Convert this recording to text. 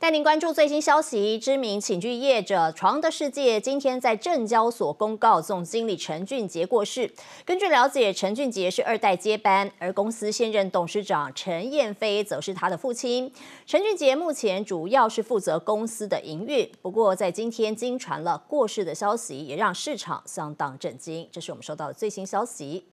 带您关注最新消息，知名寝具业者床的世界今天在证交所公告总经理陈俊杰过世。根据了解，陈俊杰是二代接班，而公司现任董事长陈燕飞则是他的父亲。陈俊杰目前主要是负责公司的营运，不过在今天经传了过世的消息，也让市场相当震惊。这是我们收到的最新消息。